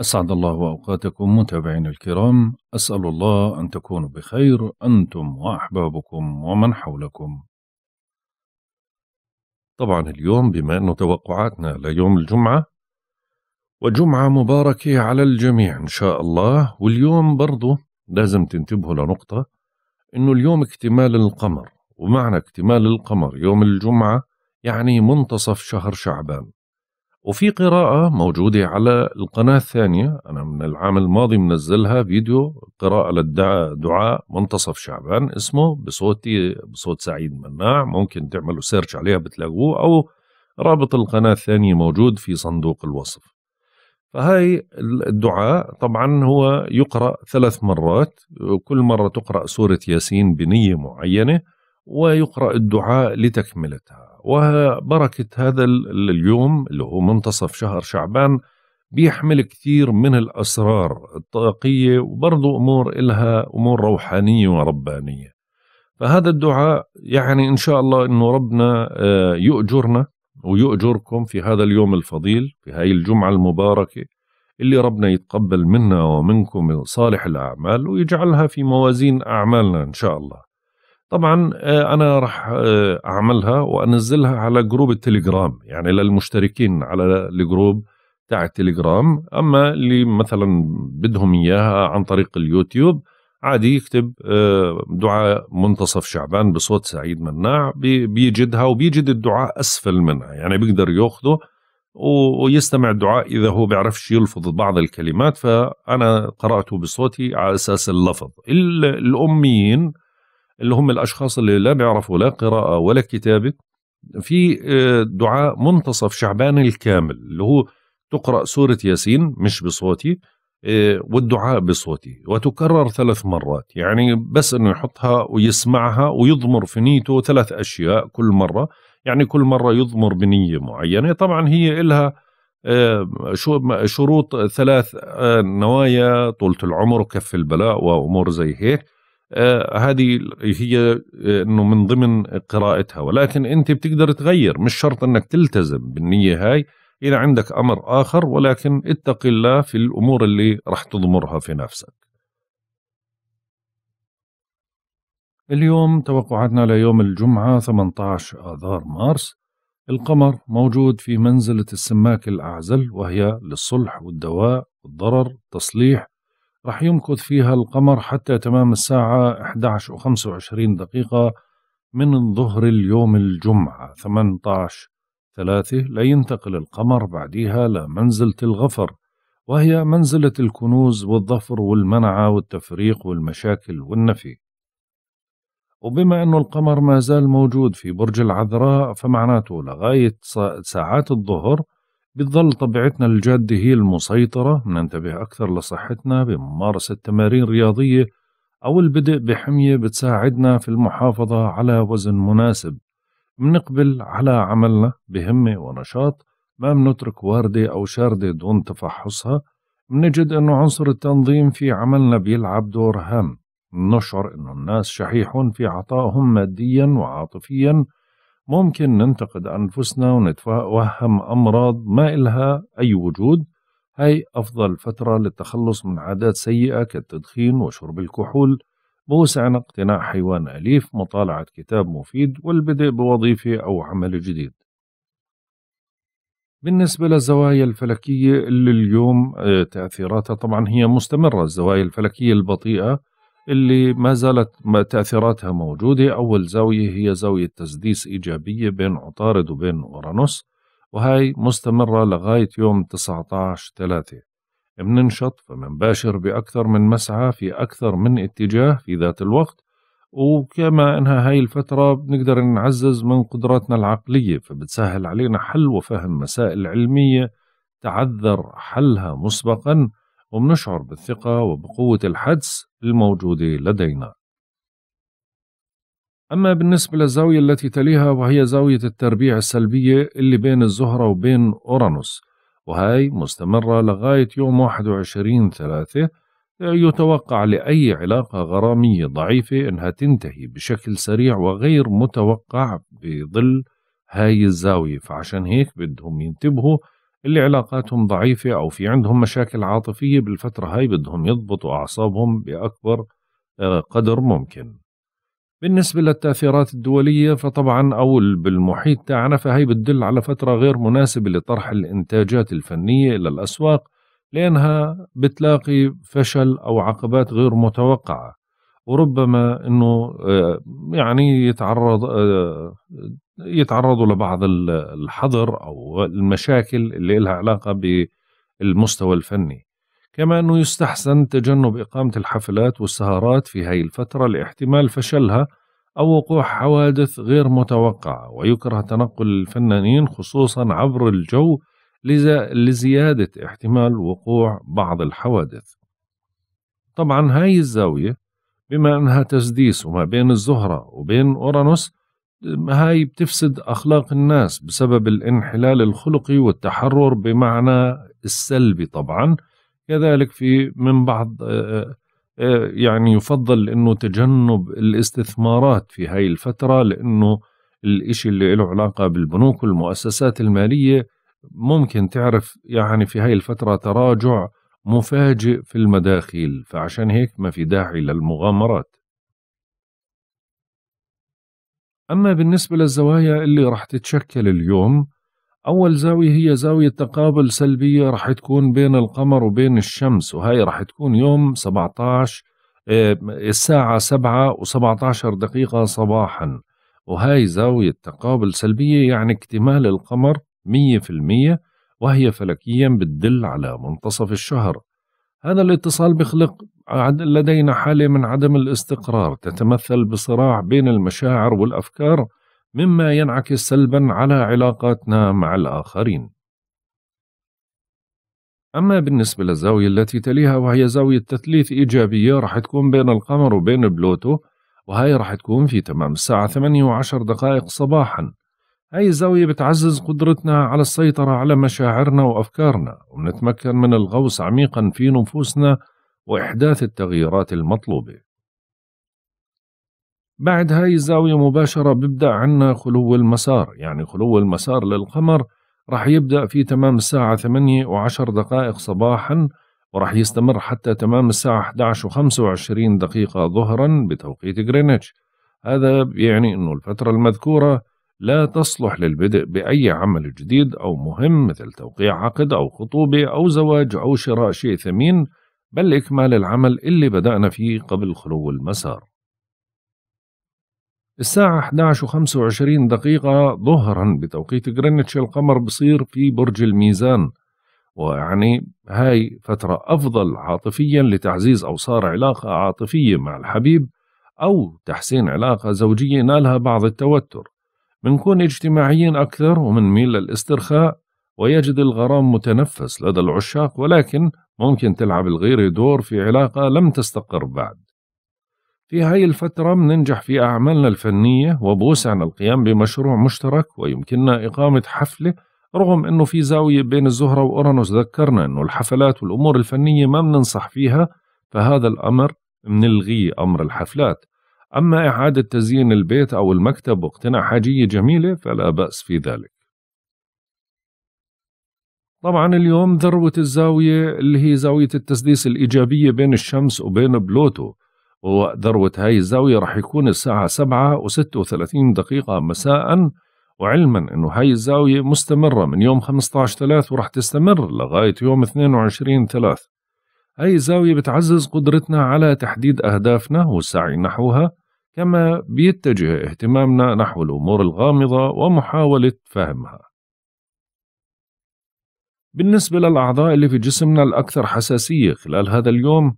أسعد الله أوقاتكم متابعينا الكرام، أسأل الله أن تكونوا بخير أنتم وأحبابكم ومن حولكم. طبعا اليوم بما أنه توقعاتنا ليوم الجمعة، وجمعة مباركة على الجميع إن شاء الله، واليوم برضه لازم تنتبهوا لنقطة إنه اليوم اكتمال القمر، ومعنى اكتمال القمر يوم الجمعة يعني منتصف شهر شعبان. وفي قراءة موجودة على القناة الثانية أنا من العام الماضي منزلها فيديو قراءة للدعاء منتصف شعبان اسمه بصوتي بصوت سعيد مناع ممكن تعملوا سيرش عليها بتلاقوه أو رابط القناة الثانية موجود في صندوق الوصف فهاي الدعاء طبعا هو يقرأ ثلاث مرات كل مرة تقرأ سورة ياسين بنية معينة ويقرأ الدعاء لتكملتها وبركة هذا اليوم اللي هو منتصف شهر شعبان بيحمل كثير من الأسرار الطاقية وبرضو أمور إلها أمور روحانية وربانية فهذا الدعاء يعني إن شاء الله أنه ربنا آه، يؤجرنا ويؤجركم في هذا اليوم الفضيل في هاي الجمعة المباركة اللي ربنا يتقبل منا ومنكم صالح الأعمال ويجعلها في موازين أعمالنا إن شاء الله طبعا آه، انا راح آه، اعملها وانزلها على جروب التليجرام يعني للمشتركين على الجروب تاع التليجرام اما اللي مثلا بدهم اياها عن طريق اليوتيوب عادي يكتب آه، دعاء منتصف شعبان بصوت سعيد مناع بيجدها وبيجد الدعاء اسفل منها يعني بيقدر ياخذه ويستمع الدعاء اذا هو بيعرفش يلفظ بعض الكلمات فانا قراته بصوتي على اساس اللفظ الاميين اللي هم الاشخاص اللي لا بيعرفوا لا قراءه ولا كتابه في آه، دعاء منتصف شعبان الكامل اللي هو تقرا سوره ياسين مش بصوتي آه، والدعاء بصوتي وتكرر ثلاث مرات يعني بس انه يحطها ويسمعها ويضمر في نيته ثلاث اشياء كل مره يعني كل مره يضمر بنيه معينه طبعا هي لها آه، شروط ثلاث نوايا طولة العمر وكف البلاء وأمور زي هيك آه، هذه هي آه، انه من ضمن قراءتها ولكن انت بتقدر تغير مش شرط انك تلتزم بالنيه هاي اذا عندك امر اخر ولكن اتق الله في الامور اللي راح تضمرها في نفسك اليوم توقعاتنا ليوم الجمعة 18 آذار مارس القمر موجود في منزلة السماك الأعزل وهي للصلح والدواء والضرر تصليح رح يمكث فيها القمر حتى تمام الساعة 11 و 25 دقيقة من ظهر اليوم الجمعة 18.3 لينتقل لا ينتقل القمر بعدها لمنزلة الغفر وهي منزلة الكنوز والظفر والمنعة والتفريق والمشاكل والنفي وبما أن القمر ما زال موجود في برج العذراء فمعناته لغاية ساعات الظهر بتظل طبيعتنا الجادة هي المسيطرة مننتبه أكثر لصحتنا بممارسة تمارين رياضية أو البدء بحمية بتساعدنا في المحافظة على وزن مناسب منقبل على عملنا بهمة ونشاط ما منترك واردة أو شاردة دون تفحصها منجد أنه عنصر التنظيم في عملنا بيلعب دور هام نشعر أنه الناس شحيحون في عطائهم ماديا وعاطفيا ممكن ننتقد أنفسنا ونتوهم أمراض ما إلها أي وجود هاي أفضل فترة للتخلص من عادات سيئة كالتدخين وشرب الكحول بوسعنا اقتناع حيوان أليف مطالعة كتاب مفيد والبدء بوظيفة أو عمل جديد بالنسبة للزوايا الفلكية اللي اليوم آه، تأثيراتها طبعا هي مستمرة الزوايا الفلكية البطيئة اللي ما زالت تأثيراتها موجودة أول زاوية هي زاوية تسديس إيجابية بين عطارد وبين أورانوس وهي مستمرة لغاية يوم 19 3 مننشط فمنباشر بأكثر من مسعى في أكثر من اتجاه في ذات الوقت وكما انها هاي الفترة بنقدر نعزز من قدراتنا العقلية فبتسهل علينا حل وفهم مسائل علمية تعذر حلها مسبقا وبنشعر بالثقة وبقوة الحدس الموجود لدينا أما بالنسبة للزاوية التي تليها وهي زاوية التربيع السلبية اللي بين الزهرة وبين أورانوس وهي مستمرة لغاية يوم 21 ثلاثة يتوقع لأي علاقة غرامية ضعيفة أنها تنتهي بشكل سريع وغير متوقع بظل هاي الزاوية فعشان هيك بدهم ينتبهوا اللي علاقاتهم ضعيفة أو في عندهم مشاكل عاطفية بالفترة هاي بدهم يضبطوا أعصابهم بأكبر آه، قدر ممكن بالنسبة للتأثيرات الدولية فطبعا أو بالمحيط تاعنا فهي بتدل على فترة غير مناسبة لطرح الإنتاجات الفنية إلى الأسواق لأنها بتلاقي فشل أو عقبات غير متوقعة وربما أنه آه، يعني يتعرض آه، يتعرضوا لبعض الحظر أو المشاكل اللي لها علاقة بالمستوى الفني كما أنه يستحسن تجنب إقامة الحفلات والسهرات في هاي الفترة لاحتمال فشلها أو وقوع حوادث غير متوقعة ويكره تنقل الفنانين خصوصا عبر الجو لزيادة احتمال وقوع بعض الحوادث طبعا هاي الزاوية بما أنها تسديس وما بين الزهرة وبين أورانوس هاي بتفسد أخلاق الناس بسبب الانحلال الخلقي والتحرر بمعنى السلبي طبعا كذلك في من بعض آه، آه، آه، يعني يفضل أنه تجنب الاستثمارات في هاي الفترة لأنه الإشي اللي له علاقة بالبنوك والمؤسسات المالية ممكن تعرف يعني في هاي الفترة تراجع مفاجئ في المداخيل فعشان هيك ما في داعي للمغامرات أما بالنسبة للزوايا اللي رح تتشكل اليوم أول زاوية هي زاوية تقابل سلبية رح تكون بين القمر وبين الشمس وهي رح تكون يوم 17 آه، الساعة 7 و17 دقيقة صباحا وهي زاوية تقابل سلبية يعني اكتمال القمر 100% وهي فلكيا بتدل على منتصف الشهر هذا الاتصال بخلق لدينا حالة من عدم الاستقرار تتمثل بصراع بين المشاعر والأفكار مما ينعكس سلبا على علاقاتنا مع الآخرين أما بالنسبة للزاوية التي تليها وهي زاوية تثليث إيجابية راح تكون بين القمر وبين بلوتو وهي راح تكون في تمام الساعة 8 وعشر دقائق صباحا هاي الزاوية بتعزز قدرتنا على السيطرة على مشاعرنا وأفكارنا ونتمكن من الغوص عميقا في نفوسنا وإحداث التغييرات المطلوبة بعد هاي الزاوية مباشرة ببدأ عنا خلو المسار يعني خلو المسار للقمر رح يبدأ في تمام الساعة 8 و10 دقائق صباحا ورح يستمر حتى تمام الساعة 11 و25 دقيقة ظهرا بتوقيت غرينتش هذا يعني أنه الفترة المذكورة لا تصلح للبدء بأي عمل جديد أو مهم مثل توقيع عقد أو خطوبة أو زواج أو شراء شيء ثمين بل إكمال العمل اللي بدأنا فيه قبل خلو المسار الساعة 11:25 دقيقة ظهرا بتوقيت جرينتش القمر بصير في برج الميزان ويعني هاي فترة أفضل عاطفيا لتعزيز أوصار علاقة عاطفية مع الحبيب أو تحسين علاقة زوجية نالها بعض التوتر منكون اجتماعيين أكثر ميل للاسترخاء ويجد الغرام متنفس لدى العشاق ولكن ممكن تلعب الغيرة دور في علاقة لم تستقر بعد في هاي الفترة مننجح في أعمالنا الفنية وبوسعنا القيام بمشروع مشترك ويمكننا إقامة حفلة رغم أنه في زاوية بين الزهرة وأورانوس ذكرنا أنه الحفلات والأمور الفنية ما مننصح فيها فهذا الأمر منلغيه أمر الحفلات أما إعادة تزيين البيت أو المكتب واقتناء حاجية جميلة فلا بأس في ذلك طبعا اليوم ذروة الزاوية اللي هي زاوية التسديس الإيجابية بين الشمس وبين بلوتو وذروة هاي الزاوية رح يكون الساعة سبعة وستة وثلاثين دقيقة مساء وعلما أنه هاي الزاوية مستمرة من يوم 15 3 ورح تستمر لغاية يوم 22 3 هاي الزاوية بتعزز قدرتنا على تحديد أهدافنا والسعي نحوها كما بيتجه اهتمامنا نحو الأمور الغامضة ومحاولة فهمها بالنسبة للأعضاء اللي في جسمنا الأكثر حساسية خلال هذا اليوم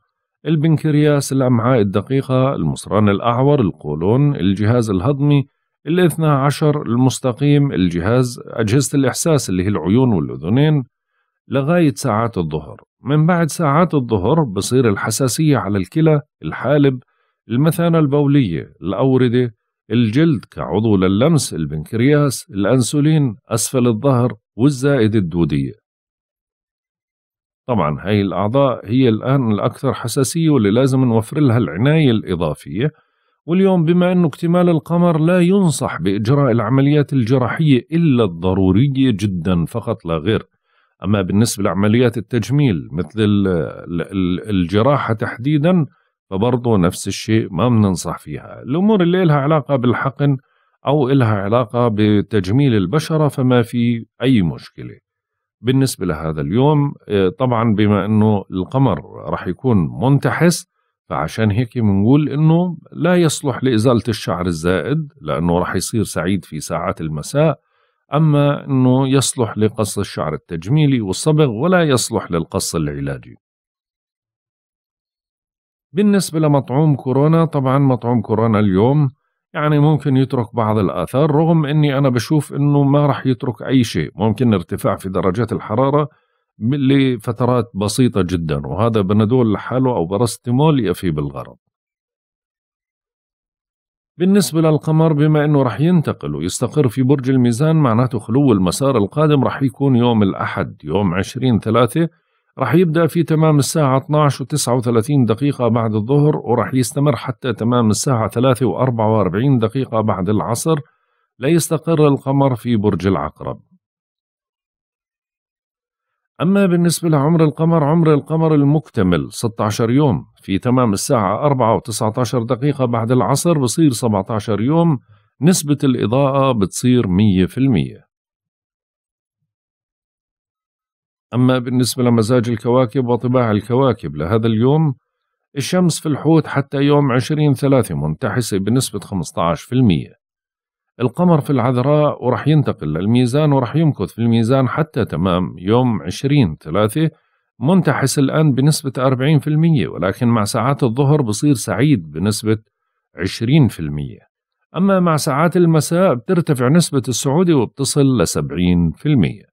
البنكرياس الأمعاء الدقيقة المصران الأعور القولون الجهاز الهضمي الاثنى عشر المستقيم الجهاز أجهزة الإحساس اللي هي العيون والأذنين لغاية ساعات الظهر من بعد ساعات الظهر بصير الحساسية على الكلى الحالب المثانة البولية الأوردة الجلد كعضو للمس البنكرياس الأنسولين أسفل الظهر والزائدة الدودية طبعا هاي الأعضاء هي الآن الأكثر حساسية واللي لازم نوفر لها العناية الإضافية واليوم بما أنه اكتمال القمر لا ينصح بإجراء العمليات الجراحية إلا الضرورية جدا فقط لا غير أما بالنسبة لعمليات التجميل مثل الجراحة تحديدا فبرضه نفس الشيء ما بننصح فيها الأمور اللي لها علاقة بالحقن أو لها علاقة بتجميل البشرة فما في أي مشكلة بالنسبه لهذا اليوم آه، طبعا بما انه القمر رح يكون منتحس فعشان هيك بنقول انه لا يصلح لازاله الشعر الزائد لانه راح يصير سعيد في ساعات المساء اما انه يصلح لقص الشعر التجميلي والصبغ ولا يصلح للقص العلاجي. بالنسبه لمطعوم كورونا طبعا مطعوم كورونا اليوم يعني ممكن يترك بعض الآثار رغم أني أنا بشوف أنه ما راح يترك أي شيء ممكن ارتفاع في درجات الحرارة لفترات بسيطة جدا وهذا بنادول لحاله أو برستمول يفي بالغرض بالنسبة للقمر بما أنه رح ينتقل ويستقر في برج الميزان معناته خلو المسار القادم رح يكون يوم الأحد يوم 20 ثلاثة رح يبدأ في تمام الساعة 12 و 39 دقيقة بعد الظهر ورح يستمر حتى تمام الساعة 3 و 44 دقيقة بعد العصر ليستقر القمر في برج العقرب أما بالنسبة لعمر القمر عمر القمر المكتمل 16 يوم في تمام الساعة 4 و 19 دقيقة بعد العصر بصير 17 يوم نسبة الإضاءة بتصير 100% أما بالنسبة لمزاج الكواكب وطباع الكواكب لهذا اليوم الشمس في الحوت حتى يوم 20 ثلاثة منتحسة بنسبة 15% القمر في العذراء ورح ينتقل للميزان ورح يمكث في الميزان حتى تمام يوم 20 ثلاثة منتحس الآن بنسبة 40% ولكن مع ساعات الظهر بصير سعيد بنسبة 20% أما مع ساعات المساء بترتفع نسبة السعودة وبتصل ل 70%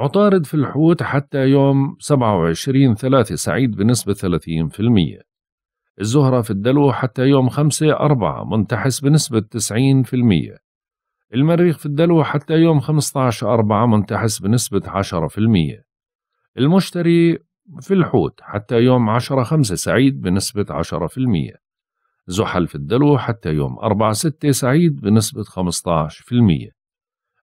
عطارد في الحوت حتى يوم 27 3 سعيد بنسبة 30% الزهرة في الدلو حتى يوم 5 4 منتحس بنسبة 90% المريخ في الدلو حتى يوم 15 4 منتحس بنسبة 10% المشتري في الحوت حتى يوم 10 5 سعيد بنسبة 10% زحل في الدلو حتى يوم 4 6 سعيد بنسبة 15%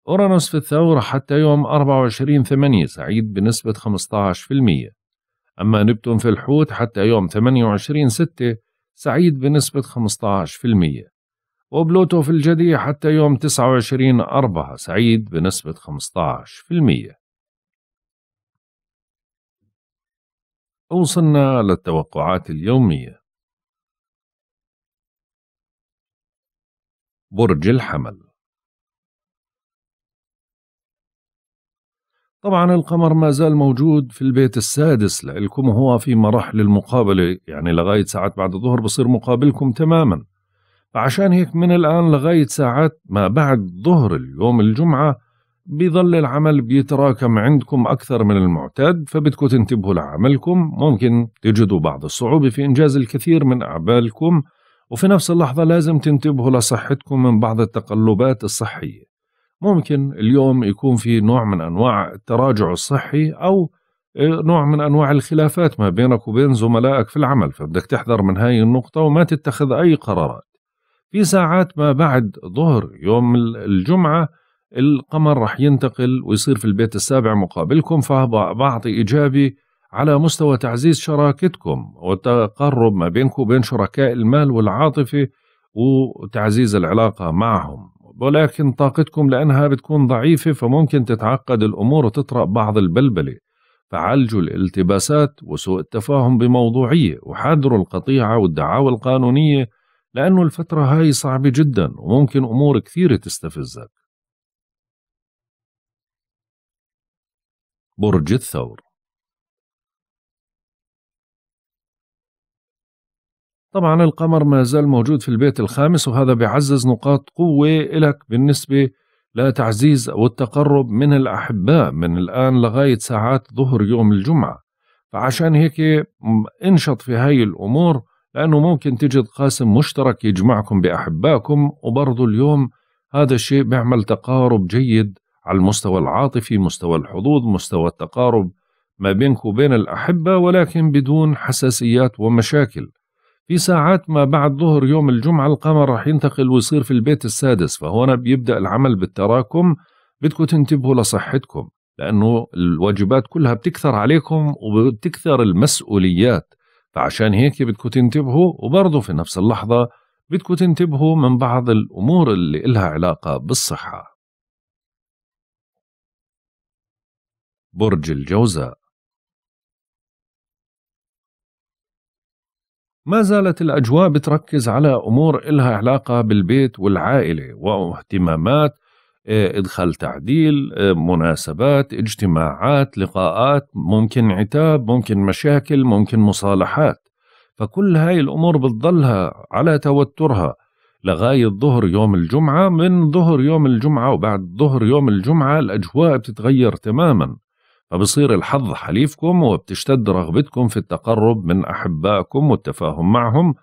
أورانوس في الثورة حتى يوم 24 8 سعيد بنسبة 15% أما نبتون في الحوت حتى يوم 28 6 سعيد بنسبة 15% وبلوتو في الجدي حتى يوم 29 4 سعيد بنسبة 15% وصلنا للتوقعات اليومية برج الحمل طبعا القمر ما زال موجود في البيت السادس لإلكم وهو في مراحل المقابلة يعني لغاية ساعات بعد الظهر بصير مقابلكم تماما فعشان هيك من الآن لغاية ساعات ما بعد ظهر اليوم الجمعة بيظل العمل بيتراكم عندكم أكثر من المعتاد فبدكم تنتبهوا لعملكم ممكن تجدوا بعض الصعوبة في إنجاز الكثير من أعمالكم وفي نفس اللحظة لازم تنتبهوا لصحتكم من بعض التقلبات الصحية ممكن اليوم يكون في نوع من انواع التراجع الصحي او نوع من انواع الخلافات ما بينك وبين زملائك في العمل فبدك تحذر من هاي النقطة وما تتخذ اي قرارات. في ساعات ما بعد ظهر يوم الجمعة القمر رح ينتقل ويصير في البيت السابع مقابلكم فبعطي إيجابي على مستوى تعزيز شراكتكم والتقرب ما بينكم وبين شركاء المال والعاطفة وتعزيز العلاقة معهم ولكن طاقتكم لأنها بتكون ضعيفة فممكن تتعقد الأمور وتطرأ بعض البلبلة فعالجوا الالتباسات وسوء التفاهم بموضوعية وحذروا القطيعة والدعاوى القانونية لأنه الفترة هاي صعبة جدا وممكن أمور كثيرة تستفزك برج الثور طبعا القمر ما زال موجود في البيت الخامس وهذا بيعزز نقاط قوة لك بالنسبة لتعزيز أو التقرب من الأحباء من الآن لغاية ساعات ظهر يوم الجمعة فعشان هيك انشط في هاي الأمور لأنه ممكن تجد قاسم مشترك يجمعكم بأحبائكم وبرضو اليوم هذا الشيء بيعمل تقارب جيد على المستوى العاطفي مستوى الحظوظ مستوى التقارب ما بينك وبين الأحبة ولكن بدون حساسيات ومشاكل في ساعات ما بعد ظهر يوم الجمعة القمر رح ينتقل ويصير في البيت السادس فهون بيبدأ العمل بالتراكم بدكم تنتبهوا لصحتكم لأنه الواجبات كلها بتكثر عليكم وبتكثر المسؤوليات فعشان هيك بدكم تنتبهوا وبرضه في نفس اللحظة بدكم تنتبهوا من بعض الأمور اللي إلها علاقة بالصحة برج الجوزاء ما زالت الأجواء بتركز على أمور إلها علاقة بالبيت والعائلة واهتمامات آه، إدخال تعديل آه، مناسبات اجتماعات لقاءات ممكن عتاب ممكن مشاكل ممكن مصالحات فكل هاي الأمور بتضلها على توترها لغاية ظهر يوم الجمعة من ظهر يوم الجمعة وبعد ظهر يوم الجمعة الأجواء بتتغير تماما فبصير الحظ حليفكم وبتشتد رغبتكم في التقرب من أحبائكم والتفاهم معهم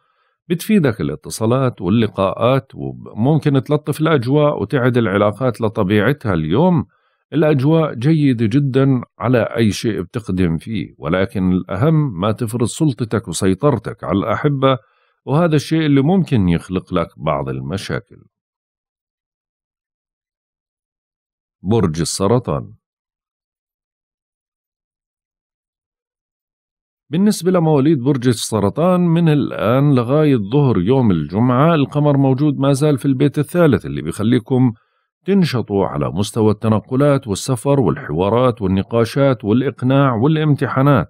بتفيدك الاتصالات واللقاءات وممكن تلطف الأجواء وتعد العلاقات لطبيعتها اليوم الأجواء جيدة جدا على أي شيء بتقدم فيه ولكن الأهم ما تفرض سلطتك وسيطرتك على الأحبة وهذا الشيء اللي ممكن يخلق لك بعض المشاكل برج السرطان بالنسبة لمواليد برج السرطان من الآن لغاية ظهر يوم الجمعة القمر موجود ما زال في البيت الثالث اللي بيخليكم تنشطوا على مستوى التنقلات والسفر والحوارات والنقاشات والإقناع والامتحانات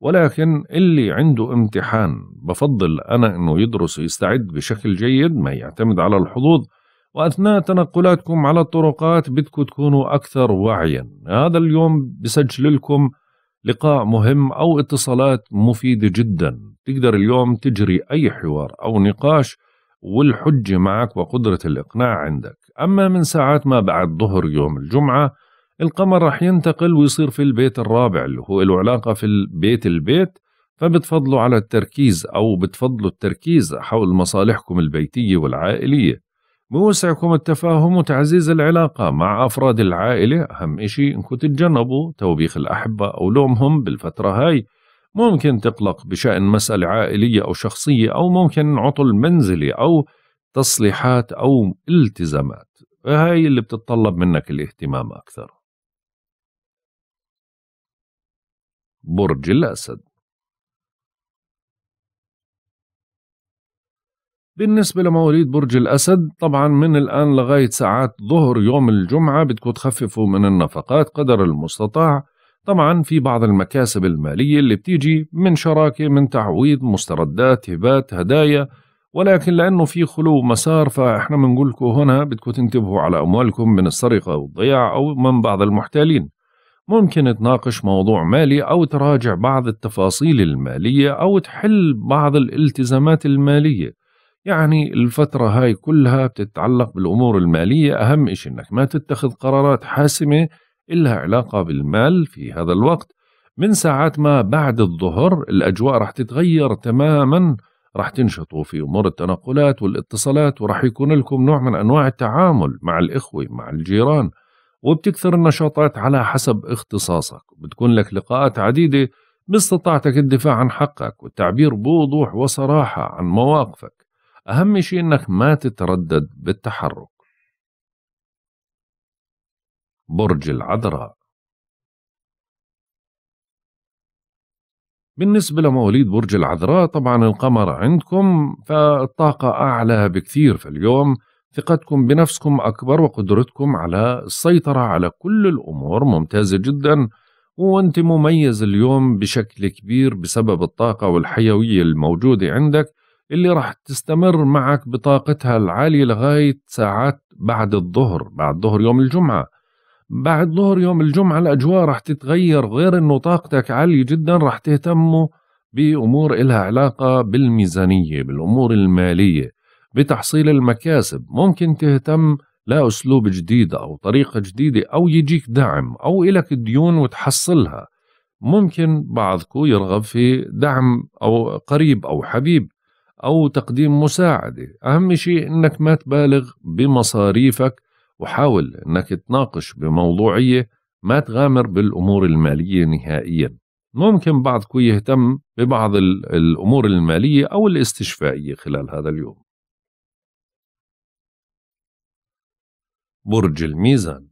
ولكن اللي عنده امتحان بفضل أنا أنه يدرس ويستعد بشكل جيد ما يعتمد على الحظوظ وأثناء تنقلاتكم على الطرقات بدكم تكونوا أكثر وعيا هذا اليوم بسجل لكم لقاء مهم أو اتصالات مفيدة جدا تقدر اليوم تجري أي حوار أو نقاش والحجة معك وقدرة الإقناع عندك أما من ساعات ما بعد ظهر يوم الجمعة القمر رح ينتقل ويصير في البيت الرابع اللي هو له علاقة في البيت البيت فبتفضلوا على التركيز أو بتفضلوا التركيز حول مصالحكم البيتية والعائلية بوسعكم التفاهم وتعزيز العلاقة مع أفراد العائلة أهم إشي إنكم تتجنبوا توبيخ الأحبة أو لومهم بالفترة هاي ممكن تقلق بشأن مسألة عائلية أو شخصية أو ممكن عطل منزلي أو تصليحات أو التزامات هاي اللي بتتطلب منك الاهتمام أكثر برج الأسد بالنسبة لمواليد برج الأسد طبعا من الآن لغاية ساعات ظهر يوم الجمعة بدكم تخففوا من النفقات قدر المستطاع طبعا في بعض المكاسب المالية اللي بتيجي من شراكة من تعويض مستردات هبات هدايا ولكن لأنه في خلو مسار فإحنا بنقولكم هنا بدكم تنتبهوا على أموالكم من السرقة والضياع أو من بعض المحتالين ممكن تناقش موضوع مالي أو تراجع بعض التفاصيل المالية أو تحل بعض الالتزامات المالية يعني الفترة هاي كلها بتتعلق بالأمور المالية أهم إشي أنك ما تتخذ قرارات حاسمة إلها علاقة بالمال في هذا الوقت من ساعات ما بعد الظهر الأجواء رح تتغير تماما رح تنشطوا في أمور التنقلات والاتصالات ورح يكون لكم نوع من أنواع التعامل مع الإخوة مع الجيران وبتكثر النشاطات على حسب اختصاصك وبتكون لك لقاءات عديدة باستطاعتك الدفاع عن حقك والتعبير بوضوح وصراحة عن مواقفك أهم شيء إنك ما تتردد بالتحرك برج العذراء بالنسبة لمواليد برج العذراء طبعا القمر عندكم فالطاقة أعلى بكثير في اليوم ثقتكم بنفسكم أكبر وقدرتكم على السيطرة على كل الأمور ممتازة جدا وأنت مميز اليوم بشكل كبير بسبب الطاقة والحيوية الموجودة عندك اللي راح تستمر معك بطاقتها العالية لغاية ساعات بعد الظهر بعد ظهر يوم الجمعة بعد ظهر يوم الجمعة الأجواء راح تتغير غير أنه طاقتك عالية جدا راح تهتموا بأمور إلها علاقة بالميزانية بالأمور المالية بتحصيل المكاسب ممكن تهتم لأسلوب جديد أو طريقة جديدة أو يجيك دعم أو إلك ديون وتحصلها ممكن بعضكو يرغب في دعم أو قريب أو حبيب أو تقديم مساعدة أهم شيء أنك ما تبالغ بمصاريفك وحاول أنك تناقش بموضوعية ما تغامر بالأمور المالية نهائيا ممكن بعضكم يهتم ببعض الأمور المالية أو الاستشفائية خلال هذا اليوم برج الميزان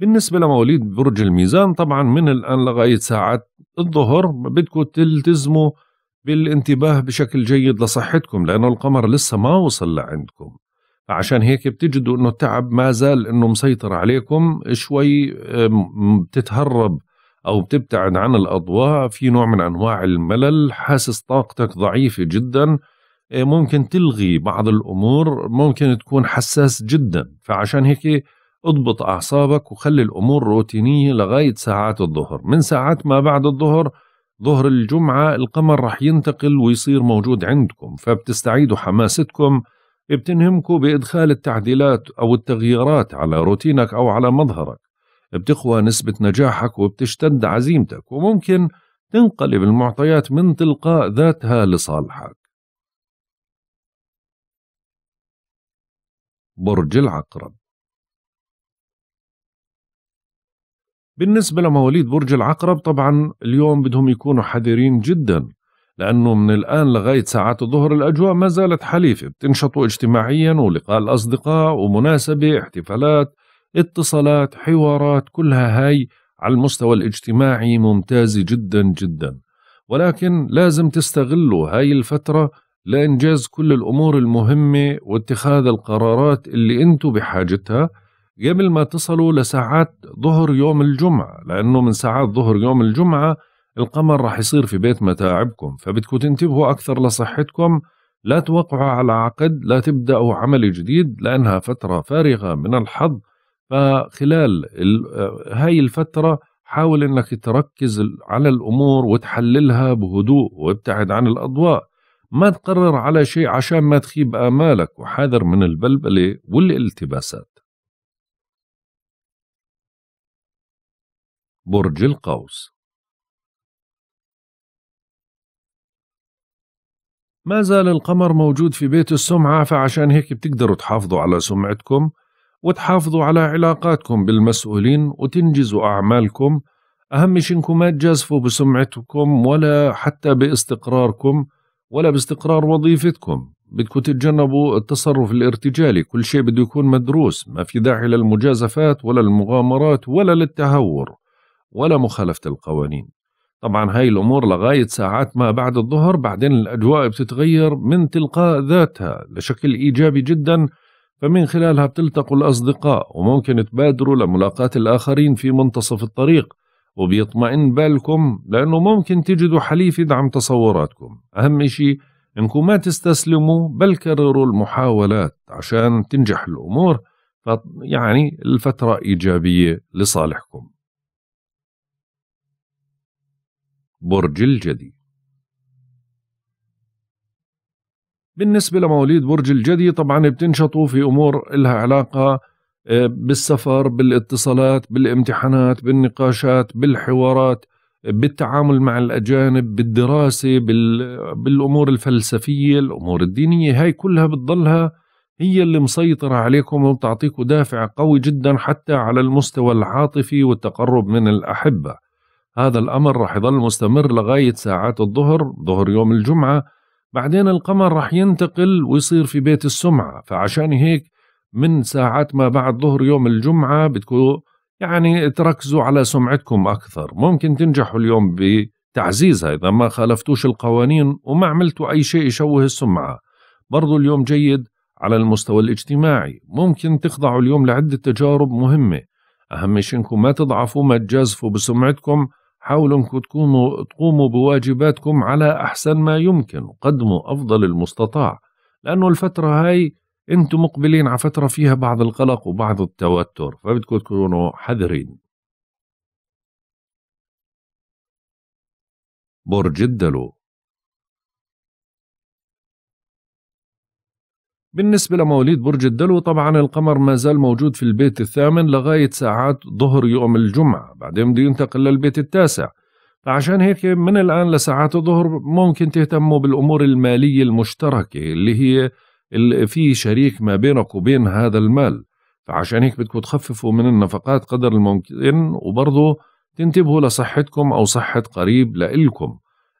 بالنسبة لمواليد برج الميزان طبعا من الآن لغاية ساعات الظهر بدكم تلتزموا بالانتباه بشكل جيد لصحتكم لأنه القمر لسه ما وصل لعندكم فعشان هيك بتجدوا أنه التعب ما زال أنه مسيطر عليكم شوي بتتهرب أو بتبتعد عن الأضواء في نوع من أنواع الملل حاسس طاقتك ضعيفة جداً آه، ممكن تلغي بعض الامور ممكن تكون حساس جدا فعشان هيك اضبط أعصابك وخلي الأمور روتينية لغاية ساعات الظهر من ساعات ما بعد الظهر ظهر الجمعة القمر رح ينتقل ويصير موجود عندكم فبتستعيدوا حماستكم بتنهمكوا بإدخال التعديلات أو التغييرات على روتينك أو على مظهرك بتقوى نسبة نجاحك وبتشتد عزيمتك وممكن تنقلب المعطيات من تلقاء ذاتها لصالحك برج العقرب بالنسبة لمواليد برج العقرب طبعا اليوم بدهم يكونوا حذرين جدا لأنه من الآن لغاية ساعات الظهر الأجواء ما زالت حليفة بتنشطوا اجتماعيا ولقاء الأصدقاء ومناسبة احتفالات اتصالات حوارات كلها هاي على المستوى الاجتماعي ممتازة جدا جدا ولكن لازم تستغلوا هاي الفترة لإنجاز كل الأمور المهمة واتخاذ القرارات اللي أنتوا بحاجتها قبل ما تصلوا لساعات ظهر يوم الجمعة لأنه من ساعات ظهر يوم الجمعة القمر راح يصير في بيت متاعبكم فبدكم تنتبهوا أكثر لصحتكم لا توقعوا على عقد لا تبدأوا عمل جديد لأنها فترة فارغة من الحظ فخلال هاي الفترة حاول أنك تركز على الأمور وتحللها بهدوء وابتعد عن الأضواء ما تقرر على شيء عشان ما تخيب آمالك وحاذر من البلبلة والالتباسات برج القوس ما زال القمر موجود في بيت السمعة فعشان هيك بتقدروا تحافظوا على سمعتكم وتحافظوا على علاقاتكم بالمسؤولين وتنجزوا أعمالكم أهم شيء إنكم ما تجازفوا بسمعتكم ولا حتى باستقراركم ولا باستقرار وظيفتكم بدكم تتجنبوا التصرف الارتجالي كل شيء بده يكون مدروس ما في داعي للمجازفات ولا المغامرات ولا للتهور ولا مخالفة القوانين طبعا هاي الأمور لغاية ساعات ما بعد الظهر بعدين الأجواء بتتغير من تلقاء ذاتها لشكل إيجابي جدا فمن خلالها بتلتقوا الأصدقاء وممكن تبادروا لملاقاة الآخرين في منتصف الطريق وبيطمئن بالكم لأنه ممكن تجدوا حليف يدعم تصوراتكم أهم شيء إنكم ما تستسلموا بل كرروا المحاولات عشان تنجح الأمور يعني الفترة إيجابية لصالحكم برج الجدي بالنسبة لمواليد برج الجدي طبعا بتنشطوا في أمور لها علاقة آه، بالسفر بالاتصالات بالامتحانات بالنقاشات بالحوارات بالتعامل مع الأجانب بالدراسة بالأمور الفلسفية الأمور الدينية هاي كلها بتضلها هي اللي مسيطرة عليكم وبتعطيكم دافع قوي جدا حتى على المستوى العاطفي والتقرب من الأحبة هذا الأمر رح يضل مستمر لغاية ساعات الظهر ظهر يوم الجمعة بعدين القمر رح ينتقل ويصير في بيت السمعة فعشان هيك من ساعات ما بعد ظهر يوم الجمعة بتكون يعني تركزوا على سمعتكم أكثر ممكن تنجحوا اليوم بتعزيزها إذا ما خالفتوش القوانين وما عملتوا أي شيء يشوه السمعة برضو اليوم جيد على المستوى الاجتماعي ممكن تخضعوا اليوم لعدة تجارب مهمة أهم شيء إنكم ما تضعفوا ما تجازفوا بسمعتكم حاولوا انكم تكونوا تقوموا بواجباتكم على احسن ما يمكن وقدموا افضل المستطاع لانه الفتره هاي انتم مقبلين على فتره فيها بعض القلق وبعض التوتر فبدكم تكونوا حذرين برج الدلو بالنسبة لمواليد برج الدلو طبعا القمر ما زال موجود في البيت الثامن لغاية ساعات ظهر يوم الجمعة بعدين بده ينتقل للبيت التاسع فعشان هيك من الآن لساعات الظهر ممكن تهتموا بالأمور المالية المشتركة اللي هي اللي في شريك ما بينك وبين هذا المال فعشان هيك بدكم تخففوا من النفقات قدر الممكن وبرضه تنتبهوا لصحتكم أو صحة قريب لإلكم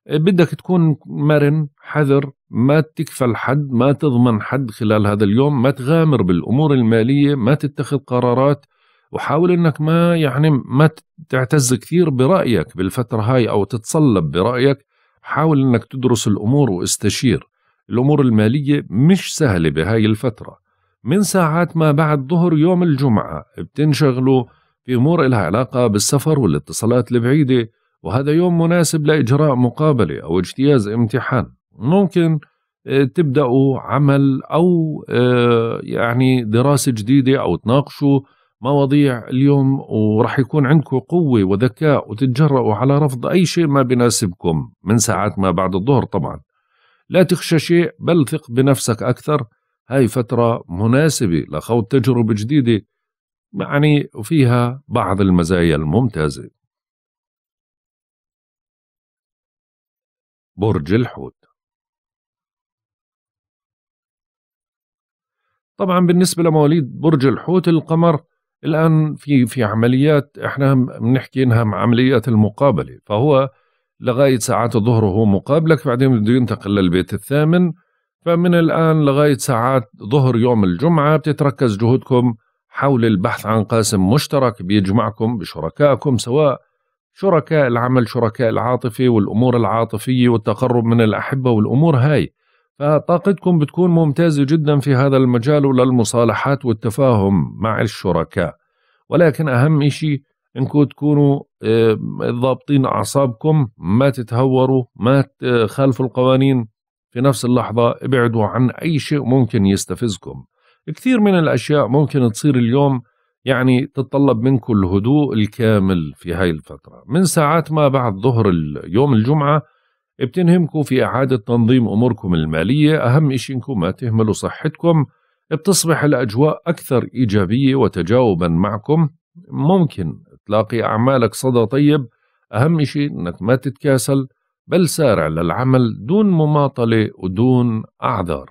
بدك تكون مرن حذر ما تكفل حد ما تضمن حد خلال هذا اليوم ما تغامر بالأمور المالية ما تتخذ قرارات وحاول انك ما يعني ما تعتز كثير برأيك بالفترة هاي او تتصلب برأيك حاول انك تدرس الامور واستشير الامور المالية مش سهلة بهاي الفترة من ساعات ما بعد ظهر يوم الجمعة بتنشغلوا في امور لها علاقة بالسفر والاتصالات البعيدة وهذا يوم مناسب لإجراء مقابلة أو اجتياز امتحان ممكن آه، تبدأوا عمل أو آه، يعني دراسة جديدة أو تناقشوا مواضيع اليوم ورح يكون عندكم قوة وذكاء وتتجرأوا على رفض أي شيء ما بناسبكم من ساعات ما بعد الظهر طبعا لا تخشى شيء بل ثق بنفسك أكثر هاي فترة مناسبة لخوض تجربة جديدة يعني وفيها بعض المزايا الممتازة برج الحوت طبعا بالنسبة لمواليد برج الحوت القمر الآن في في عمليات احنا بنحكي انها عمليات المقابلة فهو لغاية ساعات الظهر وهو مقابلك بعدين بده ينتقل للبيت الثامن فمن الآن لغاية ساعات ظهر يوم الجمعة بتتركز جهودكم حول البحث عن قاسم مشترك بيجمعكم بشركائكم سواء شركاء العمل شركاء العاطفة والأمور العاطفية والتقرب من الأحبة والأمور هاي فطاقتكم بتكون ممتازة جدا في هذا المجال وللمصالحات والتفاهم مع الشركاء ولكن أهم شيء انكم تكونوا آه، ضابطين أعصابكم ما تتهوروا ما تخالفوا القوانين في نفس اللحظة ابعدوا عن أي شيء ممكن يستفزكم كثير من الأشياء ممكن تصير اليوم يعني تتطلب منكم الهدوء الكامل في هاي الفترة من ساعات ما بعد ظهر يوم الجمعة بتنهمكم في إعادة تنظيم أموركم المالية أهم إشي إنكم ما تهملوا صحتكم بتصبح الأجواء أكثر إيجابية وتجاوبا معكم ممكن تلاقي أعمالك صدى طيب أهم إشي إنك ما تتكاسل بل سارع للعمل دون مماطلة ودون أعذار